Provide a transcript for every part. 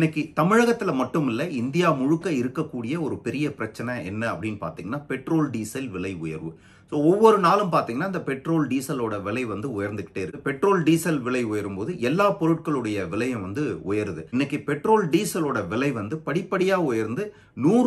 இன்னைக்கு தமிழகத்தில் மட்டும் இல்ல இந்தியா முழுக்க இருக்கக்கூடிய ஒரு பெரிய பிரச்சனை என்ன அப்படின்னு பார்த்தீங்கன்னா பெட்ரோல் டீசல் விலை உயர்வு ஸோ ஒவ்வொரு நாளும் பார்த்தீங்கன்னா இந்த பெட்ரோல் டீசலோட விலை வந்து உயர்ந்துகிட்டே இருக்கு பெட்ரோல் டீசல் விலை உயரும் போது எல்லா பொருட்களுடைய விலையும் வந்து உயருது இன்னைக்கு பெட்ரோல் டீசலோட விலை வந்து படிப்படியாக உயர்ந்து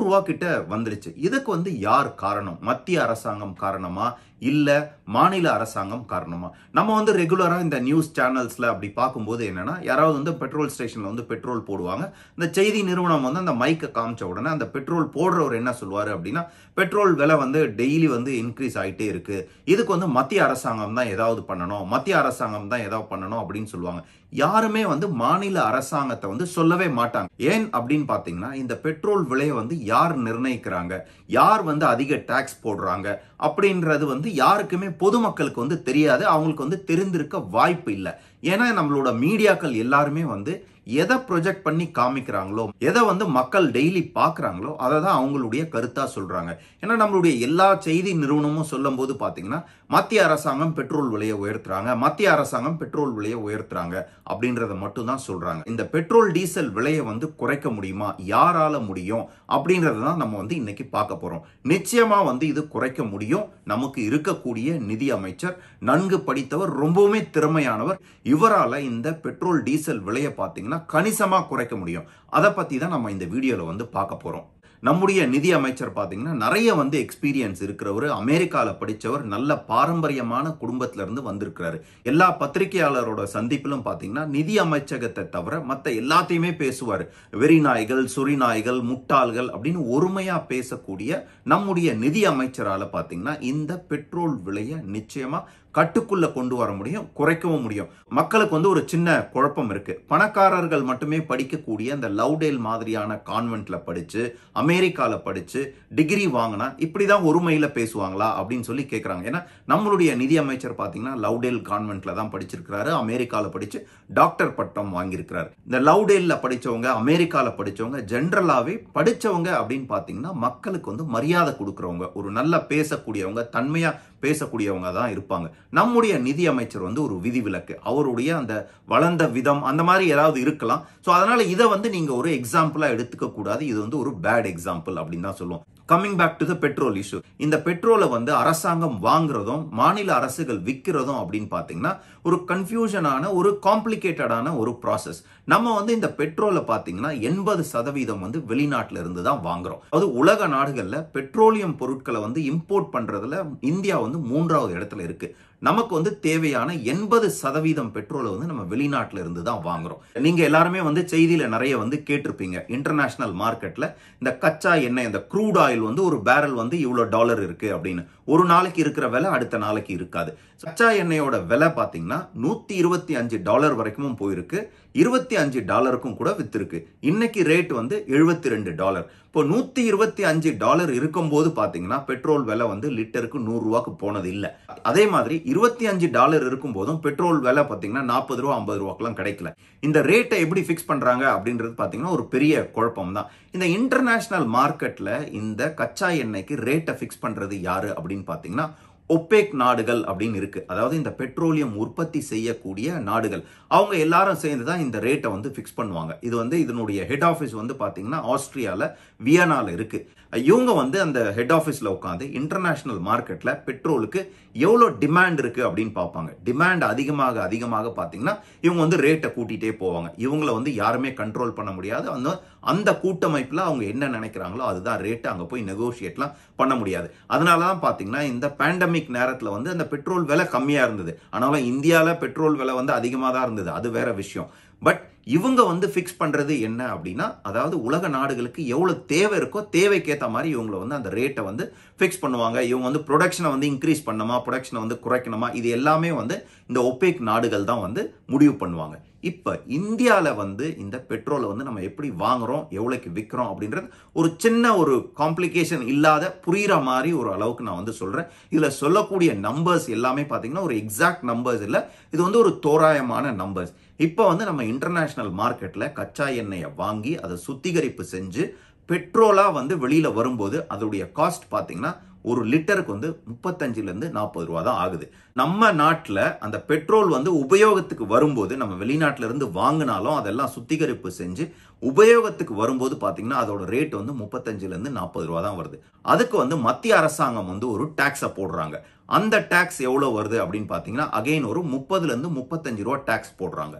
ரூபா கிட்ட வந்துருச்சு இதுக்கு வந்து யார் காரணம் மத்திய அரசாங்கம் காரணமா இல்லை மாநில அரசாங்கம் காரணமா நம்ம வந்து ரெகுலராக இந்த நியூஸ் சேனல்ஸில் அப்படி பார்க்கும்போது என்னன்னா யாராவது வந்து பெட்ரோல் ஸ்டேஷனில் வந்து பெட்ரோல் போடுவாங்க இந்த செய்தி நிறுவனம் வந்து அந்த மைக்கை காமிச்ச உடனே அந்த பெட்ரோல் போடுறவர் என்ன சொல்லுவார் அப்படின்னா பெட்ரோல் விலை வந்து டெய்லி வந்து இன்க்ரீஸ் ஆகிட்டு ஆகிட்டே இருக்கு இதுக்கு வந்து மத்திய அரசாங்கம் தான் ஏதாவது பண்ணணும் மத்திய அரசாங்கம் தான் ஏதாவது பண்ணணும் அப்படின்னு சொல்லுவாங்க யாருமே வந்து மாநில அரசாங்கத்தை வந்து சொல்லவே மாட்டாங்க ஏன் அப்படின்னு பார்த்தீங்கன்னா இந்த பெட்ரோல் விலையை வந்து யார் நிர்ணயிக்கிறாங்க யார் வந்து அதிக டேக்ஸ் போடுறாங்க அப்படின்றது வந்து யாருக்குமே பொதுமக்களுக்கு வந்து தெரியாது அவங்களுக்கு வந்து தெரிந்திருக்க வாய்ப்பு இல்லை ஏன்னா நம்மளோட மீடியாக்கள் எல்லாருமே வந்து எதை ப்ரொஜெக்ட் பண்ணி காமிக்கிறாங்களோ எதை வந்து மக்கள் டெய்லி பார்க்குறாங்களோ அதை தான் அவங்களுடைய கருத்தாக சொல்கிறாங்க ஏன்னா நம்மளுடைய எல்லா செய்தி நிறுவனமும் சொல்லும் போது பார்த்தீங்கன்னா மத்திய அரசாங்கம் பெட்ரோல் விலையை உயர்த்துறாங்க மத்திய அரசாங்கம் பெட்ரோல் விலையை உயர்த்துறாங்க அப்படின்றத மட்டும் தான் சொல்கிறாங்க இந்த பெட்ரோல் டீசல் விலையை வந்து குறைக்க முடியுமா யாரால முடியும் அப்படின்றத தான் நம்ம வந்து இன்னைக்கு பார்க்க போகிறோம் நிச்சயமாக வந்து இது குறைக்க முடியும் நமக்கு இருக்கக்கூடிய நிதி அமைச்சர் நன்கு படித்தவர் ரொம்பவுமே திறமையானவர் இவரால் இந்த பெட்ரோல் டீசல் விலையை பார்த்தீங்கன்னா பார்த்தீங்கன்னா கணிசமாக குறைக்க முடியும் அதை பற்றி தான் நம்ம இந்த வீடியோவில் வந்து பார்க்க போகிறோம் நம்முடைய நிதி அமைச்சர் பார்த்தீங்கன்னா நிறைய வந்து எக்ஸ்பீரியன்ஸ் இருக்கிறவர் அமெரிக்காவில் படித்தவர் நல்ல பாரம்பரியமான குடும்பத்திலேருந்து வந்திருக்கிறாரு எல்லா பத்திரிகையாளரோட சந்திப்பிலும் பார்த்தீங்கன்னா நிதி அமைச்சகத்தை தவிர மற்ற எல்லாத்தையுமே பேசுவார் வெறிநாய்கள் சுரிநாய்கள் முட்டாள்கள் அப்படின்னு ஒருமையாக பேசக்கூடிய நம்முடைய நிதி அமைச்சரால் பார்த்தீங்கன்னா இந்த பெட்ரோல் விலையை நிச்சயமாக கட்டுக்குள்ளே கொண்டு வர முடியும் குறைக்கவும் முடியும் மக்களுக்கு வந்து ஒரு சின்ன குழப்பம் இருக்குது பணக்காரர்கள் மட்டுமே படிக்கக்கூடிய அந்த லவ்டேல் மாதிரியான கான்வென்ட்ல படித்து அமெரிக்காவில் படித்து டிகிரி வாங்கினா இப்படி தான் ஒருமையில் பேசுவாங்களா அப்படின்னு சொல்லி கேட்குறாங்க ஏன்னா நம்மளுடைய நிதி அமைச்சர் பார்த்தீங்கன்னா லவ்டேல் கான்வென்ட்ல தான் படிச்சிருக்கிறாரு அமெரிக்காவில் படித்து டாக்டர் பட்டம் வாங்கியிருக்கிறார் இந்த லவ்டேல படித்தவங்க அமெரிக்காவில் படித்தவங்க ஜென்ரலாகவே படித்தவங்க அப்படின்னு பார்த்தீங்கன்னா மக்களுக்கு வந்து மரியாதை கொடுக்குறவங்க ஒரு நல்லா பேசக்கூடியவங்க தன்மையாக பேசக்கூடியவங்க தான் இருப்பாங்க நம்முடைய நிதி அமைச்சர் வந்து ஒரு விதிவிலக்கு அவருடைய அந்த வளர்ந்த விதம் அந்த மாதிரி ஏதாவது இருக்கலாம் ஸோ அதனால் இதை வந்து நீங்கள் ஒரு எக்ஸாம்பிளாக எடுத்துக்கக்கூடாது இது வந்து ஒரு பேட் எக்ஸாம்பிள் அப்படின்னு தான் சொல்லுவோம் coming back to the petrol issue இந்த பெட்ரோலை வந்து அரசாங்கம் வாங்குறதும் மாநில அரசுகள் விற்கிறதும் அப்படின்னு பார்த்தீங்கன்னா ஒரு கன்ஃபியூஷனான ஒரு காம்ப்ளிகேட்டடான ஒரு ப்ராசஸ் நம்ம வந்து இந்த பெட்ரோலை பார்த்தீங்கன்னா எண்பது சதவீதம் வந்து வெளிநாட்டில் இருந்து தான் வாங்குறோம் அது உலக நாடுகளில் பெட்ரோலியம் பொருட்களை வந்து இம்போர்ட் பண்ணுறதுல இந்தியா வந்து மூன்றாவது இடத்துல இருக்குது நமக்கு வந்து தேவையான எண்பது சதவீதம் பெட்ரோலை வந்து நம்ம வெளிநாட்டில் இருந்து தான் வாங்குறோம் நீங்கள் எல்லாருமே வந்து செய்தியில் நிறைய வந்து கேட்டிருப்பீங்க இன்டர்நேஷ்னல் மார்க்கெட்டில் இந்த கச்சா எண்ணெய் இந்த க்ரூட் ஆயில் வந்து ஒரு பேரல் வந்து இவ்வளோ டாலர் இருக்குது அப்படின்னு ஒரு நாளைக்கு இருக்கிற விலை அடுத்த நாளைக்கு இருக்காது கச்சா எண்ணெயோட விலை பார்த்தீங்கன்னா நூற்றி இருபத்தி அஞ்சு டாலர் வரைக்கும் போயிருக்கு இருபத்தி அஞ்சு டாலருக்கும் கூட விற்றுருக்கு இன்னைக்கு ரேட் வந்து எழுபத்தி ரெண்டு டாலர் இப்போ நூற்றி இருபத்தி அஞ்சு டாலர் இருக்கும் போது பார்த்தீங்கன்னா பெட்ரோல் விலை வந்து லிட்டருக்கு நூறுரூவாக்கு போனது இல்லை அதே மாதிரி இருபத்தி அஞ்சு டாலர் இருக்கும் போதும் பெட்ரோல் விலை பார்த்தீங்கன்னா நாற்பது ரூபா ஐம்பது ரூபாக்கெல்லாம் கிடைக்கல இந்த ரேட்டை எப்படி ஃபிக்ஸ் பண்ணுறாங்க அப்படின்றது பார்த்தீங்கன்னா ஒரு பெரிய குழப்பம் தான் இந்த இன்டர்நேஷ்னல் மார்க்கெட்டில் இந்த கச்சா எண்ணெய்க்கு ரேட்டை ஃபிக்ஸ் பண்ணுறது யாரு அப்படின்னு பார்த்தீங்கன்னா ஒப்பேக் நாடுகள் அப்படின்னு இருக்கு அதாவது இந்த பெட்ரோலியம் உற்பத்தி செய்யக்கூடிய நாடுகள் அவங்க எல்லாரும் சேர்ந்து தான் இந்த ரேட்டை வந்து ஃபிக்ஸ் பண்ணுவாங்க இது வந்து இதனுடைய ஹெட் ஆஃபீஸ் வந்து பார்த்தீங்கன்னா ஆஸ்திரியாவில் வியனாவில் இருக்குது இவங்க வந்து அந்த ஹெட் ஆஃபீஸில் உட்காந்து இன்டர்நேஷ்னல் மார்க்கெட்டில் பெட்ரோலுக்கு எவ்வளோ டிமாண்ட் இருக்குது அப்படின்னு பார்ப்பாங்க டிமாண்ட் அதிகமாக அதிகமாக பார்த்தீங்கன்னா இவங்க வந்து ரேட்டை கூட்டிகிட்டே போவாங்க இவங்கள வந்து யாருமே கண்ட்ரோல் பண்ண முடியாது அந்த அந்த கூட்டமைப்பில் அவங்க என்ன நினைக்கிறாங்களோ அதுதான் ரேட்டு அங்கே போய் நெகோஷியேட்லாம் பண்ண முடியாது அதனால தான் பார்த்தீங்கன்னா இந்த பேண்டமிக் நேரத்தில் வந்து அந்த பெட்ரோல் விலை கம்மியாக இருந்தது ஆனாலும் இந்தியாவில் பெட்ரோல் விலை வந்து அதிகமாக தான் இருந்தது அது வேற விஷயம் பட் இவங்க வந்து ஃபிக்ஸ் பண்ணுறது என்ன அப்படின்னா அதாவது உலக நாடுகளுக்கு எவ்வளோ தேவை இருக்கோ தேவைக்கேற்ற மாதிரி இவங்களை வந்து அந்த ரேட்டை வந்து ஃபிக்ஸ் பண்ணுவாங்க இவங்க வந்து ப்ரொடக்ஷனை வந்து இன்க்ரீஸ் பண்ணணுமா ப்ரொடக்ஷனை வந்து குறைக்கணுமா இது எல்லாமே வந்து இந்த ஒப்பேக் நாடுகள் தான் வந்து முடிவு பண்ணுவாங்க இப்போ இந்தியாவில் வந்து இந்த பெட்ரோலை வந்து நம்ம எப்படி வாங்குகிறோம் எவ்வளோக்கு விற்கிறோம் அப்படின்றது ஒரு சின்ன ஒரு காம்ப்ளிகேஷன் இல்லாத புரிகிற மாதிரி ஒரு அளவுக்கு நான் வந்து சொல்கிறேன் இதில் சொல்லக்கூடிய நம்பர்ஸ் எல்லாமே பார்த்தீங்கன்னா ஒரு எக்ஸாக்ட் நம்பர்ஸ் இல்லை இது வந்து ஒரு தோராயமான நம்பர்ஸ் இப்போ வந்து நம்ம இன்டர்நேஷ்னல் மார்க்கெட்டில் கச்சா எண்ணெயை வாங்கி அதை சுத்திகரிப்பு செஞ்சு பெட்ரோலாக வந்து வெளியில் வரும்போது அதோடைய காஸ்ட் பார்த்தீங்கன்னா ஒரு லிட்டருக்கு வந்து முப்பத்தஞ்சுலேருந்து நாற்பது ரூபா தான் ஆகுது நம்ம நாட்டில் அந்த பெட்ரோல் வந்து உபயோகத்துக்கு வரும்போது நம்ம வெளிநாட்டிலேருந்து வாங்கினாலும் அதெல்லாம் சுத்திகரிப்பு செஞ்சு உபயோகத்துக்கு வரும்போது பார்த்தீங்கன்னா அதோட ரேட் வந்து முப்பத்தஞ்சுலேருந்து நாற்பது ரூபா தான் வருது அதுக்கு வந்து மத்திய அரசாங்கம் வந்து ஒரு டேக்ஸை போடுறாங்க அந்த டேக்ஸ் எவ்வளோ வருது அப்படின்னு பார்த்தீங்கன்னா அகைன் ஒரு முப்பதுலேருந்து முப்பத்தஞ்சு ரூபா டேக்ஸ் போடுறாங்க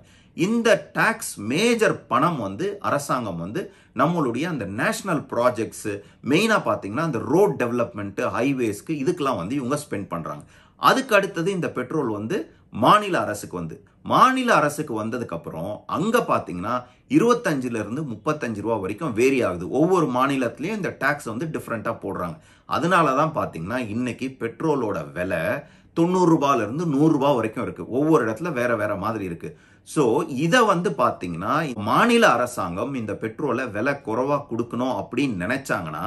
இந்த டேக்ஸ் மேஜர் பணம் வந்து அரசாங்கம் வந்து நம்மளுடைய அந்த நேஷ்னல் ப்ராஜெக்ட்ஸு மெயினாக பார்த்தீங்கன்னா அந்த ரோட் டெவலப்மெண்ட்டு ஹைவேஸ்க்கு இதுக்கெல்லாம் வந்து இவங்க ஸ்பெண்ட் பண்ணுறாங்க அதுக்கு அடுத்தது இந்த பெட்ரோல் வந்து மாநில அரசுக்கு வந்து மாநில அரசுக்கு வந்ததுக்கப்புறம் அங்கே பார்த்தீங்கன்னா இருந்து முப்பத்தஞ்சு ரூபா வரைக்கும் வேரி ஆகுது ஒவ்வொரு மாநிலத்திலையும் இந்த டேக்ஸ் வந்து டிஃப்ரெண்ட்டாக போடுறாங்க அதனால தான் பார்த்தீங்கன்னா இன்னைக்கு பெட்ரோலோட விலை தொண்ணூறுரூபாலேருந்து நூறுரூபா வரைக்கும் இருக்குது ஒவ்வொரு இடத்துல வேற வேற மாதிரி இருக்குது ஸோ இதை வந்து பார்த்தீங்கன்னா மாநில அரசாங்கம் இந்த பெட்ரோலை விலை குறைவாக கொடுக்கணும் அப்படின்னு நினச்சாங்கன்னா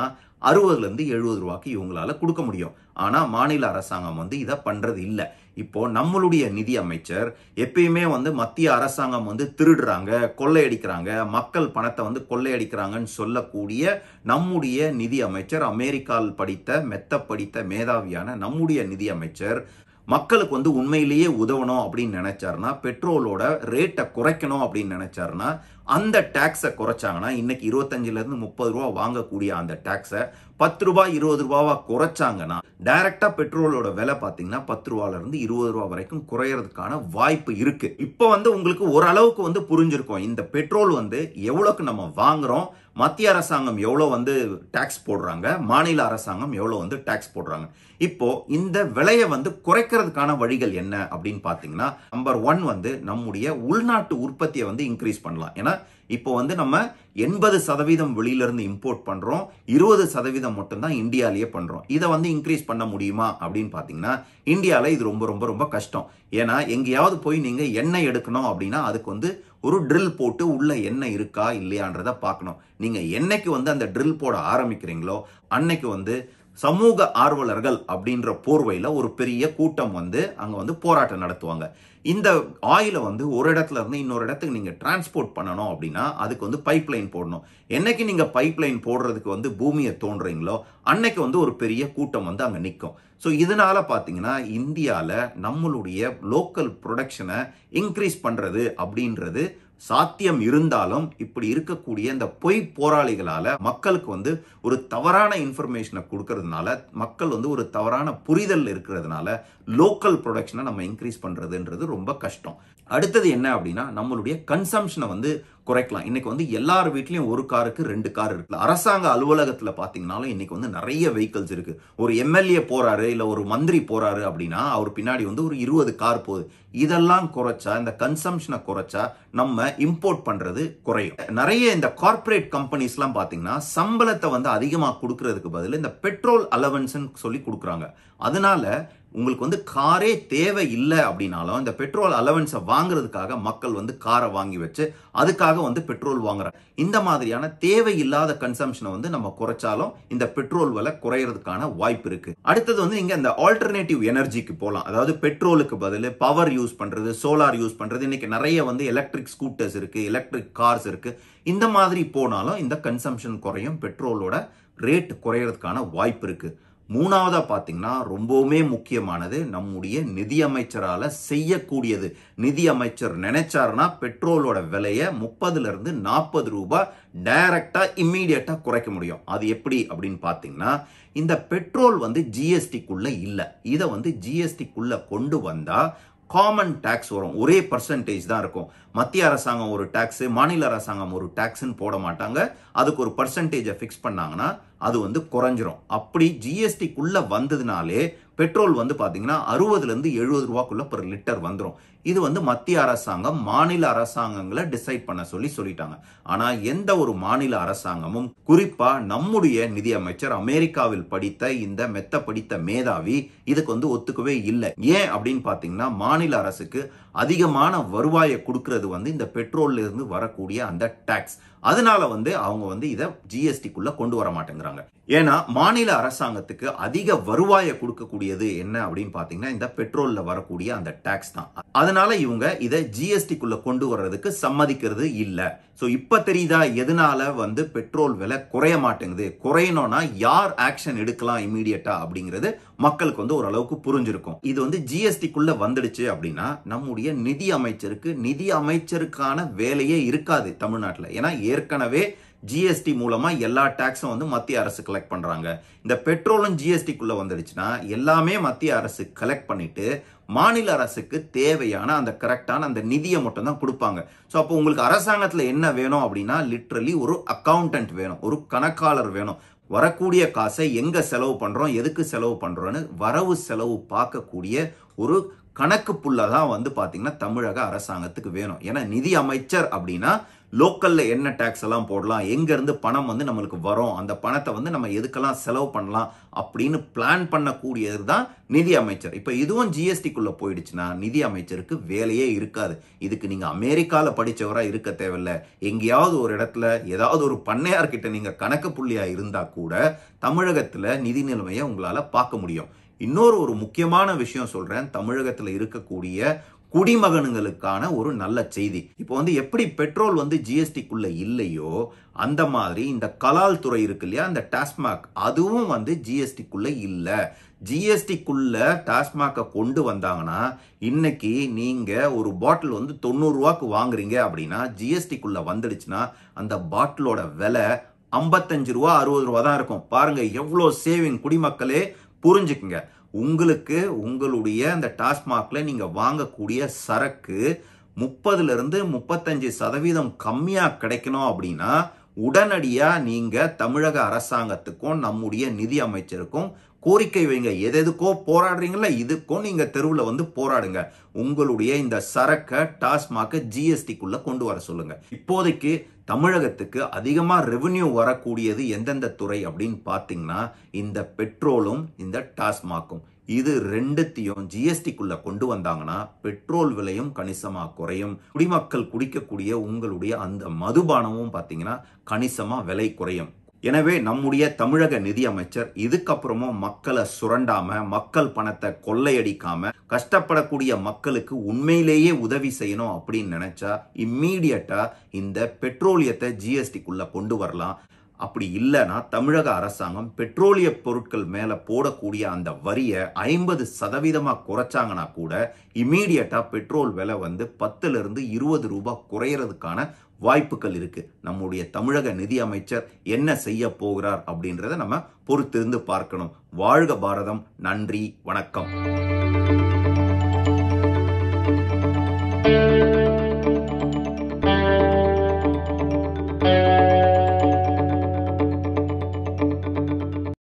அறுபதுலேருந்து எழுபது ரூபாய்க்கு இவங்களால கொடுக்க முடியும் ஆனால் மாநில அரசாங்கம் வந்து இதை பண்ணுறது இல்லை இப்போ நம்மளுடைய நிதி அமைச்சர் எப்பயுமே வந்து மத்திய அரசாங்கம் வந்து திருடுறாங்க கொள்ளையடிக்கிறாங்க மக்கள் பணத்தை வந்து கொள்ளையடிக்கிறாங்கன்னு சொல்லக்கூடிய நம்முடைய நிதி அமைச்சர் அமெரிக்காவில் படித்த மெத்த படித்த மேதாவியான நம்முடைய நிதி அமைச்சர் மக்களுக்கு வந்து உண்மையிலேயே உதவணும் அப்படின்னு நினைச்சாருன்னா பெட்ரோலோட ரேட்டை குறைக்கணும் அப்படின்னு நினைச்சாருன்னா அந்த டேக்ஸை குறைச்சாங்கன்னா இன்னைக்கு இருபத்தஞ்சிலேருந்து முப்பது ரூபா வாங்கக்கூடிய அந்த டேக்ஸை பத்து ரூபாய் இருபது ரூபாவாக குறைச்சாங்கன்னா டைரக்டா பெட்ரோலோட விலை பார்த்தீங்கன்னா பத்து ரூபாலேருந்து இருபது ரூபா வரைக்கும் குறையறதுக்கான வாய்ப்பு இருக்கு இப்போ வந்து உங்களுக்கு ஓரளவுக்கு வந்து புரிஞ்சிருக்கும் இந்த பெட்ரோல் வந்து எவ்வளோக்கு நம்ம வாங்குறோம் மத்திய அரசாங்கம் எவ்வளோ வந்து டேக்ஸ் போடுறாங்க மாநில அரசாங்கம் எவ்வளோ வந்து டேக்ஸ் போடுறாங்க இப்போ இந்த விலையை வந்து குறைக்கிறதுக்கான வழிகள் என்ன அப்படின்னு பார்த்தீங்கன்னா நம்பர் ஒன் வந்து நம்முடைய உள்நாட்டு உற்பத்தியை வந்து இன்க்ரீஸ் பண்ணலாம் ஏன்னா இப்போ வந்து நம்ம எண்பது சதவீதம் வெளியிலேருந்து இம்போர்ட் பண்ணுறோம் இருபது சதவீதம் மட்டும்தான் இந்தியாலேயே பண்ணுறோம் இதை வந்து இன்க்ரீஸ் பண்ண முடியுமா அப்படின்னு பார்த்தீங்கன்னா இந்தியாவில் இது ரொம்ப ரொம்ப ரொம்ப கஷ்டம் ஏன்னா எங்கேயாவது போய் நீங்கள் எண்ணெய் எடுக்கணும் அப்படின்னா அதுக்கு வந்து ஒரு ட்ரில் போட்டு உள்ள எண்ணெய் இருக்கா இல்லையான்றதை பார்க்கணும் நீங்கள் என்னைக்கு வந்து அந்த ட்ரில் போட ஆரம்பிக்கிறீங்களோ அன்னைக்கு வந்து சமூக ஆர்வலர்கள் அப்படின்ற போர்வையில் ஒரு பெரிய கூட்டம் வந்து அங்கே வந்து போராட்டம் நடத்துவாங்க இந்த ஆயிலை வந்து ஒரு இடத்துல இருந்து இன்னொரு இடத்துக்கு நீங்கள் டிரான்ஸ்போர்ட் பண்ணணும் அப்படின்னா அதுக்கு வந்து பைப் லைன் போடணும் என்னைக்கு நீங்கள் பைப் லைன் போடுறதுக்கு வந்து பூமியை தோன்றுறீங்களோ அன்னைக்கு வந்து ஒரு பெரிய கூட்டம் வந்து அங்கே நிற்கும் ஸோ இதனால் பார்த்தீங்கன்னா இந்தியாவில் நம்மளுடைய லோக்கல் ப்ரொடக்ஷனை இன்க்ரீஸ் பண்ணுறது அப்படின்றது சாத்தியம் இருந்தாலும் இப்படி இருக்கக்கூடிய இந்த பொய் போராளிகளால் மக்களுக்கு வந்து ஒரு தவறான இன்ஃபர்மேஷனை கொடுக்கறதுனால மக்கள் வந்து ஒரு தவறான புரிதல் இருக்கிறதுனால லோக்கல் ப்ரொடக்ஷனை நம்ம இன்க்ரீஸ் பண்ணுறதுன்றது ரொம்ப கஷ்டம் அடுத்தது என்ன அப்படின்னா நம்மளுடைய கன்சம்ஷனை வந்து குறைக்கலாம் இன்னைக்கு வந்து எல்லார் வீட்லேயும் ஒரு காருக்கு ரெண்டு கார் இருக்குல்ல அரசாங்க அலுவலகத்தில் பார்த்திங்கனாலும் இன்னைக்கு வந்து நிறைய வெஹிக்கிள்ஸ் இருக்கு ஒரு எம்எல்ஏ போறாரு இல்லை ஒரு மந்திரி போறாரு அப்படின்னா அவர் பின்னாடி வந்து ஒரு இருபது கார் போகுது இதெல்லாம் குறைச்சா இந்த கன்சம்ஷனை குறைச்சா நம்ம இம்போர்ட் பண்றது குறையும் நிறைய இந்த கார்பரேட் கம்பெனிஸ்லாம் பார்த்திங்கன்னா சம்பளத்தை வந்து அதிகமாக கொடுக்கறதுக்கு பதில் இந்த பெட்ரோல் அலவன்ஸ்ன்னு சொல்லி கொடுக்குறாங்க அதனால உங்களுக்கு வந்து காரே தேவை இல்லை அப்படின்னாலும் இந்த பெட்ரோல் அலவன்ஸை வாங்குறதுக்காக மக்கள் வந்து காரை வாங்கி வச்சு அதுக்காக வந்து பெட்ரோல் வாங்குறாங்க இந்த மாதிரியான தேவை இல்லாத கன்சம்ஷனை வந்து நம்ம குறைச்சாலும் இந்த பெட்ரோல் விலை குறையறதுக்கான வாய்ப்பு இருக்கு அடுத்தது வந்து இங்க இந்த ஆல்டர்னேட்டிவ் எனர்ஜிக்கு போகலாம் அதாவது பெட்ரோலுக்கு பதில் பவர் யூஸ் பண்றது சோலார் யூஸ் பண்றது இன்னைக்கு நிறைய வந்து எலக்ட்ரிக் ஸ்கூட்டர்ஸ் இருக்கு எலக்ட்ரிக் கார்ஸ் இருக்கு இந்த மாதிரி போனாலும் இந்த கன்சம்ஷன் குறையும் பெட்ரோலோட ரேட் குறையிறதுக்கான வாய்ப்பு இருக்குது மூணாவதாக பார்த்தீங்கன்னா ரொம்பவுமே முக்கியமானது நம்முடைய நிதியமைச்சரால செய்யக்கூடியது நிதியமைச்சர் நினைச்சாருனா பெட்ரோலோட விலையை முப்பதுலேருந்து நாற்பது ரூபாய் டைரக்டா இம்மீடியட்டாக குறைக்க முடியும் அது எப்படி அப்படின்னு பார்த்தீங்கன்னா இந்த பெட்ரோல் வந்து ஜிஎஸ்டிக்குள்ளே இல்லை இதை வந்து ஜிஎஸ்டிக்குள்ளே கொண்டு வந்தால் காமன் டேக்ஸ் வரும் ஒரே பர்சன்டேஜ் தான் இருக்கும் மத்திய அரசாங்கம் ஒரு டேக்ஸு மாநில அரசாங்கம் ஒரு டேக்ஸ்ன்னு போட மாட்டாங்க அதுக்கு ஒரு பர்சன்டேஜை ஃபிக்ஸ் பண்ணாங்கன்னா அது வந்து குறைஞ்சிரும் அப்படி ஜிஎஸ்டிக்குள்ளே வந்ததுனாலே பெட்ரோல் வந்து பார்த்தீங்கன்னா அறுபதுலேருந்து எழுபது ரூபாக்குள்ளே பர் லிட்டர் வந்துடும் இது வந்து மத்திய அரசாங்கம் மாநில அரசாங்கங்களை டிசைட் பண்ண சொல்லி சொல்லிட்டாங்க ஆனா எந்த ஒரு மாநில அரசாங்கமும் குறிப்பா நம்முடைய நிதியமைச்சர் அமெரிக்காவில் படித்த இந்த மெத்த படித்த மேதாவி இதுக்கு வந்து ஒத்துக்கவே இல்லை ஏன் அப்படின்னு பாத்தீங்கன்னா மாநில அரசுக்கு அதிகமான வருவாயை கொடுக்கறது வந்து இந்த பெட்ரோல்ல இருந்து வரக்கூடிய அந்த டாக்ஸ் அதனால வந்து அவங்க வந்து இதை ஜிஎஸ்டிக்குள்ள கொண்டு வர மாட்டேங்கிறாங்க ஏன்னா மாநில அரசாங்கத்துக்கு அதிக வருவாயை கொடுக்கக்கூடியது என்ன அப்படின்னு பாத்தீங்கன்னா இந்த பெட்ரோல்ல வரக்கூடிய அந்த டாக்ஸ் தான் அதனால அதனால இவங்க இதை ஜிஎஸ்டிக்குள்ள கொண்டு வர்றதுக்கு சம்மதிக்கிறது இல்லை ஸோ இப்போ தெரியுதா எதனால வந்து பெட்ரோல் விலை குறைய மாட்டேங்குது குறையணும்னா யார் ஆக்ஷன் எடுக்கலாம் இமீடியட்டா அப்படிங்கிறது மக்களுக்கு வந்து ஓரளவுக்கு புரிஞ்சிருக்கும் இது வந்து ஜிஎஸ்டிக்குள்ள வந்துடுச்சு அப்படின்னா நம்முடைய நிதி அமைச்சருக்கு நிதி அமைச்சருக்கான வேலையே இருக்காது தமிழ்நாட்டில் ஏன்னா ஏற்கனவே ஜிஎஸ்டி மூலமாக எல்லா டேக்ஸும் வந்து மத்திய அரசு கலெக்ட் பண்ணுறாங்க இந்த பெட்ரோலும் ஜிஎஸ்டிக்குள்ளே வந்துடுச்சுன்னா எல்லாமே மத்திய அரசு கலெக்ட் பண்ணிவிட்டு மாநில அரசுக்கு தேவையான அந்த கரெக்டான அந்த நிதியை மட்டும் தான் கொடுப்பாங்க ஸோ அப்போ உங்களுக்கு அரசாங்கத்தில் என்ன வேணும் அப்படின்னா லிட்ரலி ஒரு அக்கௌண்டன்ட் வேணும் ஒரு கணக்காளர் வேணும் வரக்கூடிய காசை எங்கே செலவு பண்ணுறோம் எதுக்கு செலவு பண்ணுறோன்னு வரவு செலவு பார்க்கக்கூடிய ஒரு கணக்கு புள்ள தான் வந்து பார்த்தீங்கன்னா தமிழக அரசாங்கத்துக்கு வேணும் ஏன்னா நிதி அமைச்சர் அப்படின்னா லோக்கல்ல என்ன டேக்ஸ் எல்லாம் போடலாம் எங்கேருந்து பணம் வந்து நம்மளுக்கு வரும் அந்த பணத்தை வந்து நம்ம எதுக்கெல்லாம் செலவு பண்ணலாம் அப்படின்னு பிளான் பண்ணக்கூடியது தான் நிதி அமைச்சர் இப்போ இதுவும் ஜிஎஸ்டிக்குள்ளே போயிடுச்சுன்னா நிதி அமைச்சருக்கு வேலையே இருக்காது இதுக்கு நீங்கள் அமெரிக்காவில் படித்தவராக இருக்க தேவையில்ல எங்கேயாவது ஒரு இடத்துல ஏதாவது ஒரு பண்ணையார்கிட்ட நீங்கள் கணக்கு புள்ளியாக இருந்தால் கூட தமிழகத்தில் நிதி நிலைமையை உங்களால் பார்க்க முடியும் இன்னொரு ஒரு முக்கியமான விஷயம் சொல்கிறேன் தமிழகத்தில் இருக்கக்கூடிய குடிமகனுங்களுக்கான ஒரு நல்ல செய்தி இப்போ வந்து எப்படி பெட்ரோல் வந்து ஜிஎஸ்டிக்குள்ள இல்லையோ அந்த மாதிரி இந்த கலால் துறை இருக்கு இல்லையா அந்த டாஸ்மாக் அதுவும் வந்து ஜிஎஸ்டிக்குள்ள இல்லை ஜிஎஸ்டிக்குள்ள டாஸ்மாகை கொண்டு வந்தாங்கன்னா இன்னைக்கு நீங்க ஒரு பாட்டில் வந்து ரூபாக்கு வாங்குறீங்க அப்படின்னா ஜிஎஸ்டிக்குள்ள வந்துடுச்சுன்னா அந்த பாட்டிலோட விலை ஐம்பத்தஞ்சு ரூபா அறுபது ரூபா தான் இருக்கும் பாருங்க எவ்வளோ சேவிங் குடிமக்களே புரிஞ்சுக்குங்க உங்களுக்கு உங்களுடைய அந்த டாஸ்மாக்ல நீங்க வாங்கக்கூடிய சரக்கு முப்பதுலேருந்து முப்பத்தஞ்சு சதவீதம் கம்மியாக கிடைக்கணும் அப்படின்னா உடனடியாக நீங்கள் தமிழக அரசாங்கத்துக்கும் நம்முடைய நிதி அமைச்சருக்கும் கோரிக்கை வைங்க எது எதுக்கோ போராடுறீங்களா இதுக்கும் நீங்கள் தெருவில் வந்து போராடுங்க உங்களுடைய இந்த சரக்கை டாஸ்மாக ஜிஎஸ்டிக்குள்ளே கொண்டு வர சொல்லுங்கள் இப்போதைக்கு தமிழகத்துக்கு அதிகமாக ரெவன்யூ வரக்கூடியது எந்தெந்த துறை அப்படின்னு பார்த்தீங்கன்னா இந்த பெட்ரோலும் இந்த டாஸ்மாக்கும் இது ரெண்டுத்தையும் ஜிஎஸ்டிக்குள்ள கொண்டு வந்தாங்கன்னா பெட்ரோல் விலையும் கணிசமாக குறையும் குடிமக்கள் குடிக்கக்கூடிய உங்களுடைய அந்த மதுபானமும் பார்த்தீங்கன்னா கணிசமாக விலை குறையும் எனவே நம்முடைய தமிழக நிதியமைச்சர் இதுக்கப்புறமும் மக்களை சுரண்டாம மக்கள் பணத்தை கொள்ளையடிக்காம கஷ்டப்படக்கூடிய மக்களுக்கு உண்மையிலேயே உதவி செய்யணும் அப்படின்னு நினைச்சா இம்மீடியட்டா இந்த பெட்ரோலியத்தை ஜிஎஸ்டிக்குள்ள கொண்டு வரலாம் அப்படி இல்லைன்னா தமிழக அரசாங்கம் பெட்ரோலிய பொருட்கள் மேலே போடக்கூடிய அந்த வரியை ஐம்பது சதவீதமாக குறைச்சாங்கன்னா கூட இமீடியட்டாக பெட்ரோல் விலை வந்து பத்துலேருந்து இருபது ரூபாய் குறையிறதுக்கான வாய்ப்புகள் இருக்குது நம்முடைய தமிழக நிதி அமைச்சர் என்ன செய்ய போகிறார் அப்படின்றத நம்ம பொறுத்திருந்து பார்க்கணும் வாழ்க பாரதம் நன்றி வணக்கம்